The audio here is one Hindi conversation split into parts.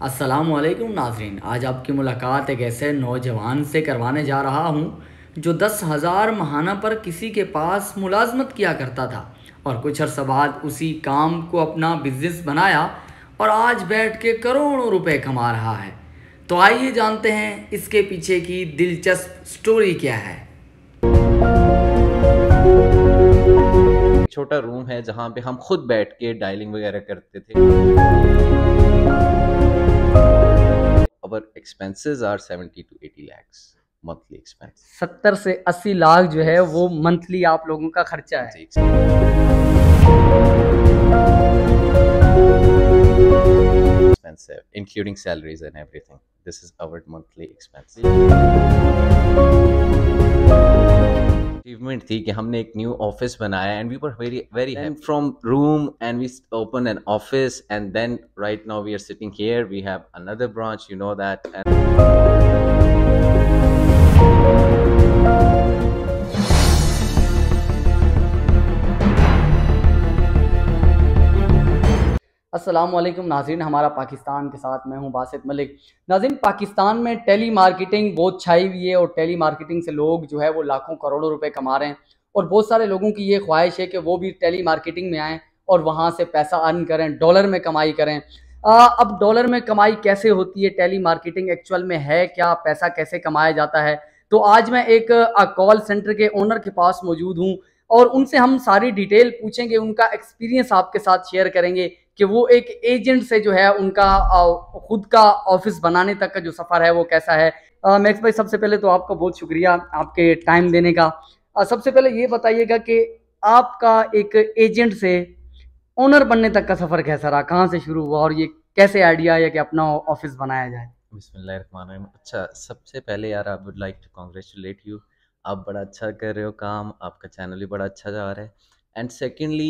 वालेकुम नाजरीन आज आपकी मुलाकात एक ऐसे नौजवान से करवाने जा रहा हूँ जो दस हज़ार महाना पर किसी के पास मुलाजमत किया करता था और कुछ अरसा बाद उसी काम को अपना बिजनेस बनाया और आज बैठ के करोड़ों रुपए कमा रहा है तो आइए जानते हैं इसके पीछे की दिलचस्प स्टोरी क्या है छोटा रूम है जहाँ पे हम खुद बैठ के डायलिंग वगैरह करते थे our expenses are seventy two eighty lakhs monthly expense सत्तर से अस्सी लाख जो है वो मंथली आप लोगों का खर्चा है including salaries and everything this is our monthly expense achievement थी कि हमने एक न्यू ऑफिस बनाया and we were very very happy from room and we open an office and then right now we are sitting here we have another branch you know that Aslam नाजीन हमारा पाकिस्तान के साथ मैं हूं बासित मलिक नाजिन पाकिस्तान में टेली मार्केटिंग बहुत छाई हुई है और टेली मार्केटिंग से लोग जो है वो लाखों करोड़ों रुपए कमा रहे हैं और बहुत सारे लोगों की ये ख्वाहिश है कि वो भी टेली मार्केटिंग में आएँ और वहाँ से पैसा अर्न करें डॉलर में कमाई करें आ, अब डॉलर में कमाई कैसे होती है टेली मार्केटिंग एक्चुअल में है क्या पैसा कैसे कमाया जाता है तो आज मैं एक कॉल सेंटर के ओनर के पास मौजूद हूँ और उनसे हम सारी डिटेल पूछेंगे उनका एक्सपीरियंस आपके साथ शेयर करेंगे कि वो एक एजेंट से जो है उनका खुद का ऑफिस बनाने तक का जो सफ़र है वो कैसा है मैक्स भाई सबसे पहले तो आपका बहुत शुक्रिया आपके टाइम देने का सबसे पहले ये बताइएगा कि आपका एक एजेंट से ओनर बनने तक का सफ़र कैसा रहा कहाँ से शुरू हुआ और ये कैसे आइडिया आया कि अपना ऑफिस बनाया जाए बिस्मिल्लाह अच्छा सबसे पहले यार I would like to congratulate you आप बड़ा अच्छा कर रहे हो काम आपका चैनल भी बड़ा अच्छा जा रहा है एंड सेकेंडली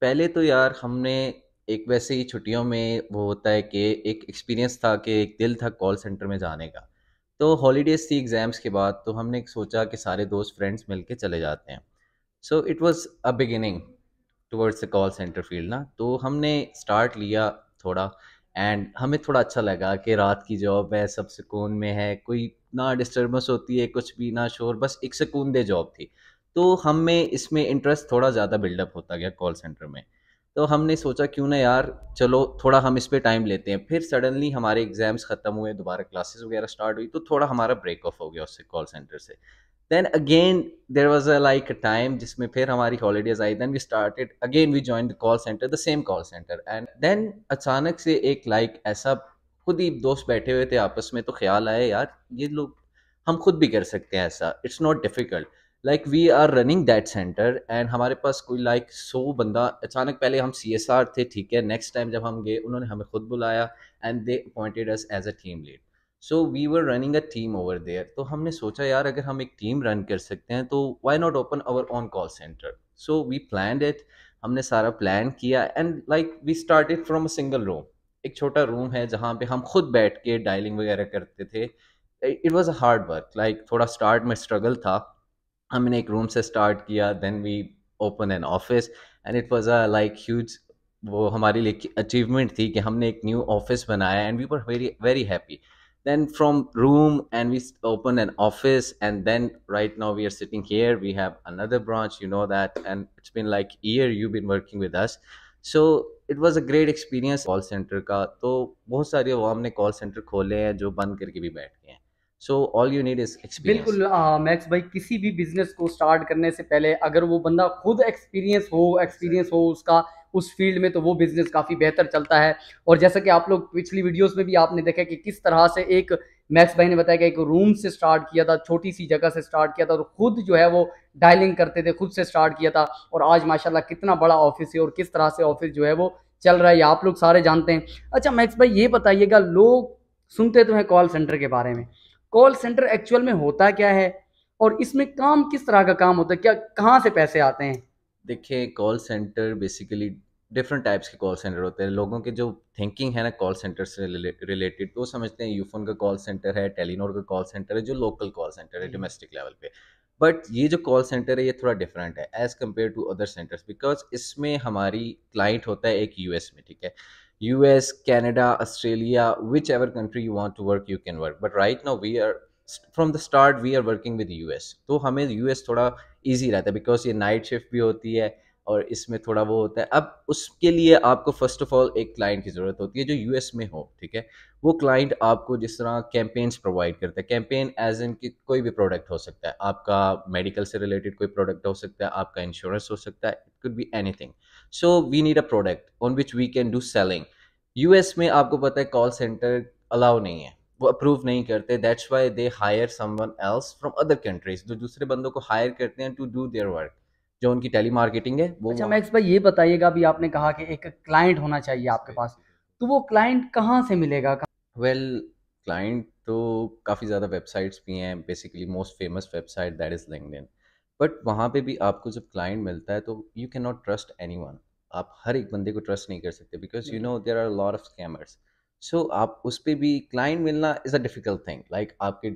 पहले तो यार हमने एक वैसे ही छुट्टियों में वो होता है कि एक एक्सपीरियंस था कि एक दिल था कॉल सेंटर में जाने का तो हॉलीडेज़ थी एग्ज़ाम्स के बाद तो हमने सोचा कि सारे दोस्त फ्रेंड्स मिल के चले जाते हैं so it was a beginning towards the call centre field ना तो हमने स्टार्ट लिया थोड़ा एंड हमें थोड़ा अच्छा लगा कि रात की जॉब है सब सुकून में है कोई ना डिस्टर्बेंस होती है कुछ भी ना शोर बस एक सुकून दे जॉब थी तो हम में इसमें इंटरेस्ट थोड़ा ज़्यादा बिल्डअप होता गया कॉल सेंटर में तो हमने सोचा क्यों ना यार चलो थोड़ा हम इस पर टाइम लेते हैं फिर सडनली हमारे एग्ज़ाम्स ख़त्म हुए दोबारा क्लासेस वगैरह स्टार्ट हुई तो थोड़ा हमारा ब्रेक ऑफ हो गया उससे कॉल सेंटर से then again there was a like a time जिसमें फिर हमारी holidays I then we started again we join the call centre the same call centre and then अचानक से एक लाइक like, ऐसा खुद ही दोस्त बैठे हुए थे आपस में तो ख्याल आया यार ये लोग हम खुद भी कर सकते हैं ऐसा it's not difficult like we are running that centre and हमारे पास कोई लाइक like, सो बंदा अचानक पहले हम सी एस आर थे ठीक है नेक्स्ट टाइम जब हम गए उन्होंने हमें खुद बुलाया and they appointed us as a team lead so we were running a team over there तो हमने सोचा यार अगर हम एक टीम रन कर सकते हैं तो why not open our on call centre so we plan it हमने सारा प्लान किया and like we started from a single room एक छोटा रूम है जहाँ पे हम खुद बैठ के डायलिंग वगैरह करते थे it was a hard work like थोड़ा स्टार्ट में स्ट्रगल था हमने एक रूम से स्टार्ट किया then we open an office and it was a like huge वो हमारे लिए अचीवमेंट थी कि हमने एक न्यू ऑफिस बनाया and we were very very happy then from room and we open an office and then right now we are sitting here we have another branch you know that and it's been like year you been working with us so it was a great experience call centre का तो बहुत सारे वो हमने कॉल सेंटर खोले हैं जो बंद करके भी बैठ गए हैं so all you need is बिल्कुल मैक्स भाई किसी भी बिजनेस को स्टार्ट करने से पहले अगर वो बंदा खुद एक्सपीरियंस हो एक्सपीरियंस हो उसका उस फील्ड में तो वो बिज़नेस काफ़ी बेहतर चलता है और जैसा कि आप लोग पिछली वीडियोस में भी आपने देखा कि किस तरह से एक मैक्स भाई ने बताया कि एक रूम से स्टार्ट किया था छोटी सी जगह से स्टार्ट किया था और खुद जो है वो डायलिंग करते थे खुद से स्टार्ट किया था और आज माशाल्लाह कितना बड़ा ऑफिस है और किस तरह से ऑफिस जो है वो चल रहा है आप लोग सारे जानते हैं अच्छा मैक्स भाई ये बताइएगा लोग सुनते तो हैं कॉल सेंटर के बारे में कॉल सेंटर एक्चुअल में होता क्या है और इसमें काम किस तरह का काम होता है क्या कहाँ से पैसे आते हैं देखिए call centre basically different types के कॉल सेंटर होते हैं लोगों के जो थिंकिंग है ना कॉल सेंटर से रिलेटेड वो समझते हैं यूफोन का कॉल सेंटर है टेलीनोर का कॉल सेंटर है जो लोकल कॉल सेंटर है डोमेस्टिक हम्म। लेवल पे बट ये जो कॉल सेंटर है ये थोड़ा डिफरेंट है as compare to other centres because इसमें हमारी क्लाइंट होता है एक यूएस में ठीक है US Canada Australia which ever country you want to work you can work but right now we are from the start we are working with U S तो हमें यू एस थोड़ा ईजी रहता है बिकॉज ये नाइट शिफ्ट भी होती है और इसमें थोड़ा वो होता है अब उसके लिए आपको फर्स्ट ऑफ ऑल एक क्लाइंट की ज़रूरत होती है जो यू में हो ठीक है वो क्लाइंट आपको जिस तरह कैंपेन्स प्रोवाइड करता है कैंपेन एज इन कि कोई भी प्रोडक्ट हो सकता है आपका मेडिकल से रिलेटेड कोई प्रोडक्ट हो सकता है आपका इंश्योरेंस हो सकता है it could be any so we need a product on which we can do selling you में आपको पता है कॉल सेंटर अलाउ नहीं है वो अप्रूव नहीं करते that's why they hire someone else from other countries जो दूसरे बंदों को हायर करते हैं टू डू देयर वर्क जो उनकी टेली मार्केटिंग है वो अच्छा मैक्स भाई ये बताइएगा अभी आपने कहा कि एक क्लाइंट होना चाहिए आपके पास तो वो क्लाइंट कहाँ से मिलेगा वेल well, क्लाइंट तो काफ़ी ज़्यादा वेबसाइट्स भी हैं basically most famous website that is LinkedIn but वहाँ पे भी आपको जब क्लाइंट मिलता है तो you can not trust any one आप हर एक बंदे को ट्रस्ट नहीं कर सकते because you know there are lot of scammers so आप उस पर भी क्लाइंट मिलना is a difficult thing like आपके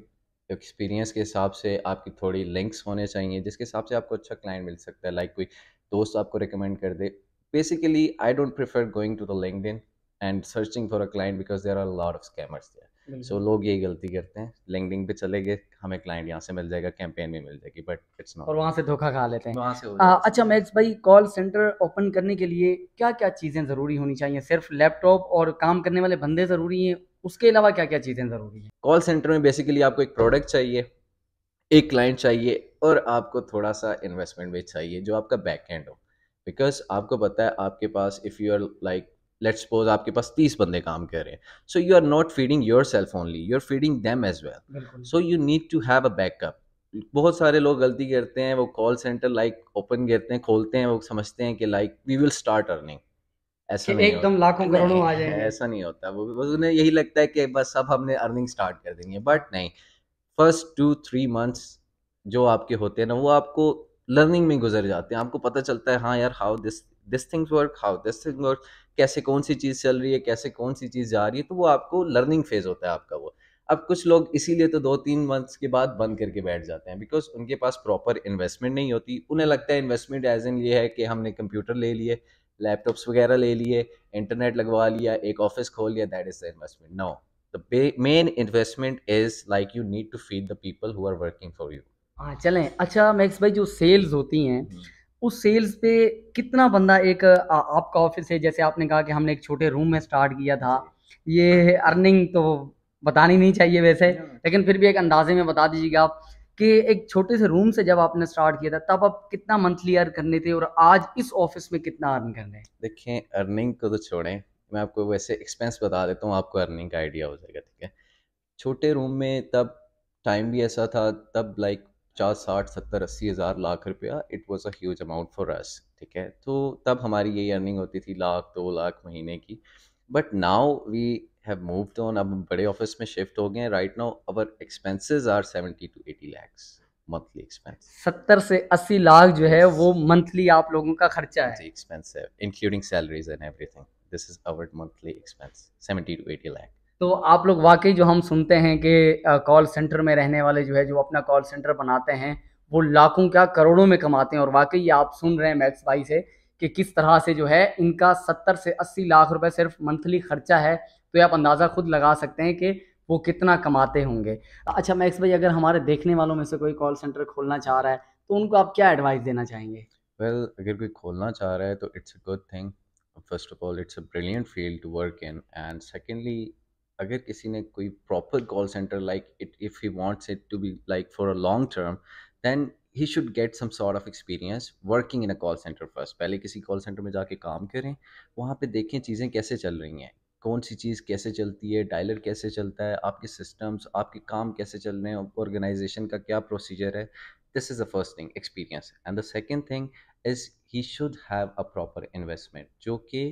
एक्सपीरियंस तो के हिसाब से आपकी थोड़ी लिंक्स होने चाहिए जिसके हिसाब से आपको अच्छा क्लाइंट मिल सकता है लाइक like कोई दोस्त आपको रिकमेंड कर दे basically I don't prefer going to the LinkedIn and searching for a client because there are lot of scammers there so लोग यही गलती करते हैं लिंकडिन पे चले गए हमें क्लाइंट यहाँ से मिल जाएगा कैंपेन में मिल जाएगी बट इट्स नॉट और वहाँ से धोखा खा लेते हैं वहाँ से आ, अच्छा मैच भाई कॉल सेंटर ओपन करने के लिए क्या क्या चीज़ें ज़रूरी होनी चाहिए सिर्फ लैपटॉप और काम करने वाले बंदे ज़रूरी हैं उसके अलावा क्या क्या चीज़ें ज़रूरी हैं कॉल सेंटर में बेसिकली आपको एक प्रोडक्ट चाहिए एक क्लाइंट चाहिए और आपको थोड़ा सा इन्वेस्टमेंट भी चाहिए जो आपका बैक एंड हो बिकॉज आपको पता है आपके पास if you are like let suppose आपके पास तीस बंदे काम कर रहे हैं so you are not feeding yourself only you are feeding them as well so you need to have a backup बहुत सारे लोग गलती करते हैं वो कॉल सेंटर लाइक ओपन करते हैं खोलते हैं वो समझते हैं कि like we will start earning ऐसा नहीं एकदम लाखों करोड़ों आ जाएंगे ऐसा नहीं होता वो बस उन्हें यही लगता है कि बस अब हमने अर्निंग स्टार्ट कर देनी है बट नहीं फर्स्ट टू थ्री मंथ्स जो आपके होते हैं ना वो आपको लर्निंग में गुजर जाते हैं आपको पता चलता है हाँ यार how this this things work how this thing work कैसे कौन सी चीज़ चल रही है कैसे कौन सी चीज़ जा रही है तो वो आपको लर्निंग फेज होता है आपका वो अब कुछ लोग इसीलिए तो दो तीन मंथ्स के बाद बंद करके बैठ जाते हैं बिकॉज उनके पास प्रॉपर इन्वेस्टमेंट नहीं होती उन्हें लगता है इन्वेस्टमेंट एज इन ये है कि हमने कंप्यूटर ले लिए लैपटॉप्स वगैरह ले लिए इंटरनेट लगवा लिया एक ऑफिस खोल लिया that is the investment no the main investment is like you need to feed the people who are working for you हाँ चलें अच्छा मैक्स भाई जो सेल्स होती हैं हम्म। उस सेल्स पे कितना बंदा एक आ, आपका ऑफिस है जैसे आपने कहा कि हमने एक छोटे रूम में स्टार्ट किया था ये अर्निंग तो बतानी नहीं चाहिए वैसे लेकिन फिर भी एक अंदाजे में बता दीजिएगा आप कि एक छोटे से रूम से जब आपने स्टार्ट किया था तब आप कितना मंथली अर्न करने थे और आज इस ऑफिस में कितना अर्न कर देखें अर्निंग को तो छोड़ें मैं आपको वैसे एक्सपेंस बता देता हूँ आपको अर्निंग का आइडिया हो जाएगा ठीक है छोटे रूम में तब टाइम भी ऐसा था तब लाइक पचास साठ सत्तर अस्सी हज़ार लाख रुपया it was a huge amount for us ठीक है तो तब हमारी यही अर्निंग होती थी लाख दो लाख महीने की but now we have moved on अब बड़े ऑफिस में शिफ्ट हो गए right now our expenses are 70 to 80 lakhs monthly expense 70 से 80 लाख जो है वो मंथली आप लोगों का खर्चा है expense including salaries and everything this is our monthly expense 70 to 80 lakh तो आप लोग वाकई जो हम सुनते हैं कि कॉल सेंटर में रहने वाले जो है जो अपना कॉल सेंटर बनाते हैं वो लाखों क्या करोड़ों में कमाते हैं और वाकई आप सुन रहे हैं मैक्स भाई से कि किस तरह से जो है इनका सत्तर से अस्सी लाख रुपए सिर्फ मंथली खर्चा है तो आप अंदाज़ा खुद लगा सकते हैं कि वो कितना कमाते होंगे अच्छा मैक्स भाई अगर हमारे देखने वालों में से कोई कॉल सेंटर खोलना चाह रहा है तो उनको आप क्या एडवाइस देना चाहेंगे वेल well, अगर कोई खोलना चाह रहा है तो it's a good thing first of all it's a brilliant field to work in and secondly अगर किसी ने कोई proper call centre like it if he wants it to be like for a long term then he should get some sort of experience working in a call centre first पहले किसी कॉल सेंटर में जाके काम करें वहाँ पे देखें चीज़ें कैसे चल रही हैं कौन सी चीज़ कैसे चलती है डायलर कैसे चलता है आपके सिस्टम्स आपके काम कैसे चल रहे हैं ऑर्गेनाइजेशन का क्या प्रोसीजर है this is the first thing experience and the second thing is he should have a proper investment जो कि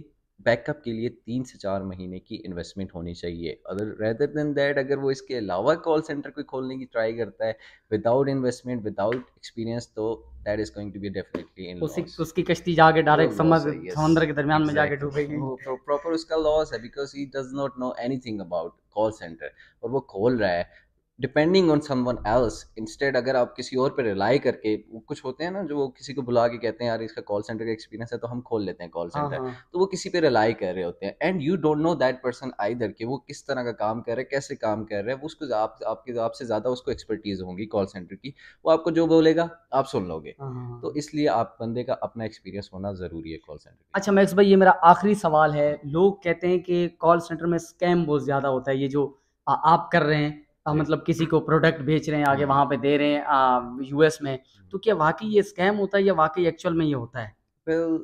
बैकअप के लिए तीन से चार महीने की इन्वेस्टमेंट होनी चाहिए अदर रेदर देन दैट अगर वो इसके अलावा कॉल सेंटर कोई खोलने की ट्राई करता है विदाउट इन्वेस्टमेंट विदाउट एक्सपीरियंस तो that is going to be definitely in उसकी कश्ती जाके डायरेक्ट समुद्र समुद्र के दरमियान में जाके डूबेगी वो प्रॉपर उसका लॉस है because he does not know anything about call center और वो खोल रहा है depending on someone else instead अगर आप किसी और पे रिलाई करके वो कुछ होते हैं ना जो वो किसी को बुला के कहते हैं यार इसका कॉल सेंटर का एक्सपीरियंस है तो हम खोल लेते हैं कॉल सेंटर हाँ, हाँ। तो वो किसी पे रिलाई कर रहे होते हैं and you don't know that person either कि वो किस तरह का काम कर रहे हैं कैसे काम कर रहे हैं उसको आप आपके आपसे ज़्यादा उसको एक्सपर्टीज़ होगी कॉल सेंटर की वो आपको जो बोलेगा आप सुन लोगे हाँ, तो इसलिए आप बंदे का अपना एक्सपीरियंस होना ज़रूरी है कॉल सेंटर अच्छा मैक्स भाई ये मेरा आखिरी सवाल है लोग कहते हैं कि कॉल सेंटर में स्कैम बहुत ज़्यादा होता है ये जो आप कर रहे हैं मतलब किसी को प्रोडक्ट बेच रहे हैं आगे हाँ। वहाँ पे दे रहे हैं यूएस में तो क्या वाकई ये स्कैम होता है या वाकई एक्चुअल में ये होता है well,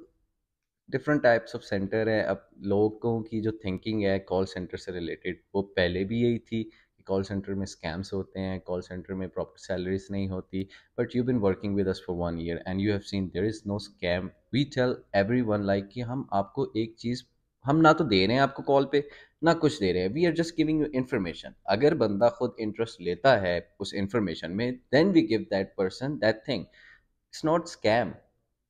different types of center हैं अब लोगों की जो थिंकिंग है कॉल सेंटर से रिलेटेड वो पहले भी यही थी कि कॉल सेंटर में स्कैम्स होते हैं कॉल सेंटर में प्रॉपर सैलरीज नहीं होती but you been working with us for one year and you have seen there is no scam we tell everyone like कि हम आपको एक चीज़ हम ना तो दे रहे हैं आपको कॉल पे ना कुछ दे रहे हैं we are just giving you information अगर बंदा खुद इंटरेस्ट लेता है उस इंफॉर्मेशन में then we give that person that thing it's not scam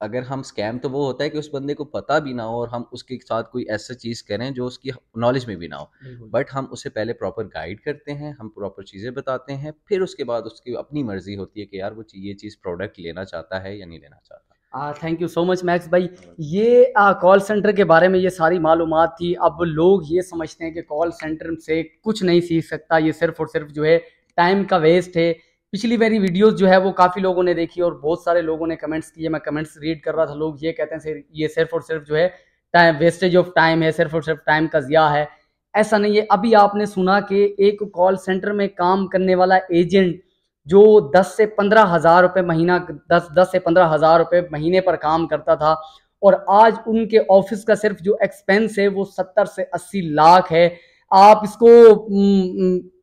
अगर हम स्कैम तो वो होता है कि उस बंदे को पता भी ना हो और हम उसके साथ कोई ऐसा चीज़ करें जो उसकी नॉलेज में भी ना हो बट हम उसे पहले प्रॉपर गाइड करते हैं हम प्रॉपर चीज़ें बताते हैं फिर उसके बाद उसकी अपनी मर्ज़ी होती है कि यार वो ये चीज़ प्रोडक्ट लेना चाहता है या नहीं लेना चाहता thank you so much Max भाई ये कॉल सेंटर के बारे में ये सारी मालूम थी अब लोग ये समझते हैं कि कॉल सेंटर से कुछ नहीं सीख सकता ये सिर्फ और सिर्फ जो है टाइम का वेस्ट है पिछली मेरी वीडियोस जो है वो काफ़ी लोगों ने देखी और बहुत सारे लोगों ने कमेंट्स किए मैं कमेंट्स रीड कर रहा था लोग ये कहते हैं ये सिर्फ और सिर्फ जो है टाइम वेस्टेज ऑफ टाइम है सिर्फ और सिर्फ टाइम का ज़िया है ऐसा नहीं है अभी आपने सुना कि एक कॉल सेंटर में काम करने वाला एजेंट जो दस से पंद्रह हज़ार रुपये महीना दस 10 से पंद्रह हज़ार रुपये महीने पर काम करता था और आज उनके ऑफिस का सिर्फ जो एक्सपेंस है वो सत्तर से अस्सी लाख है आप इसको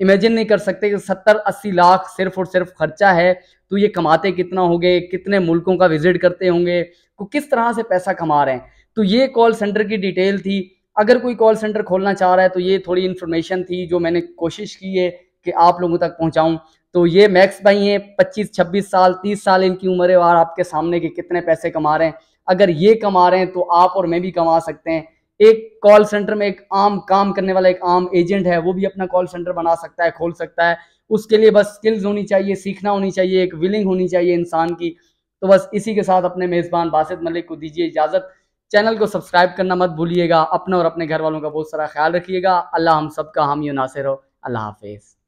इमेजिन नहीं कर सकते कि सत्तर अस्सी लाख सिर्फ और सिर्फ खर्चा है तो ये कमाते कितना होंगे कितने मुल्कों का विजिट करते होंगे को किस तरह से पैसा कमा रहे हैं तो ये कॉल सेंटर की डिटेल थी अगर कोई कॉल सेंटर खोलना चाह रहा है तो ये थोड़ी इन्फॉर्मेशन थी जो मैंने कोशिश की है कि आप लोगों तक पहुंचाऊं तो ये मैक्स भाई हैं पच्चीस छब्बीस साल तीस साल इनकी उम्र है और आपके सामने के कितने पैसे कमा रहे हैं अगर ये कमा रहे हैं तो आप और मैं भी कमा सकते हैं एक कॉल सेंटर में एक आम काम करने वाला एक आम एजेंट है वो भी अपना कॉल सेंटर बना सकता है खोल सकता है उसके लिए बस स्किल्स होनी चाहिए सीखना होनी चाहिए एक विलिंग होनी चाहिए इंसान की तो बस इसी के साथ अपने मेज़बान बासित मलिक को दीजिए इजाज़त चैनल को सब्सक्राइब करना मत भूलिएगा अपना और अपने घर वालों का बहुत सारा ख्याल रखिएगा अल्लाह हम सब का हामी नासिर हो अल्लाह हाफिज़